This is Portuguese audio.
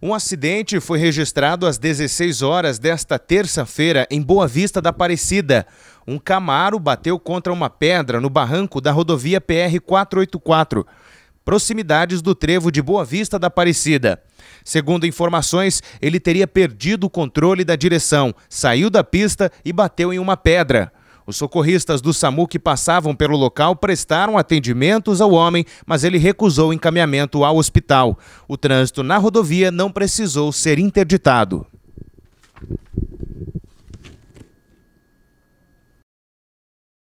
Um acidente foi registrado às 16 horas desta terça-feira em Boa Vista da Aparecida. Um Camaro bateu contra uma pedra no barranco da rodovia PR 484, proximidades do trevo de Boa Vista da Aparecida. Segundo informações, ele teria perdido o controle da direção, saiu da pista e bateu em uma pedra. Os socorristas do SAMU que passavam pelo local prestaram atendimentos ao homem, mas ele recusou encaminhamento ao hospital. O trânsito na rodovia não precisou ser interditado.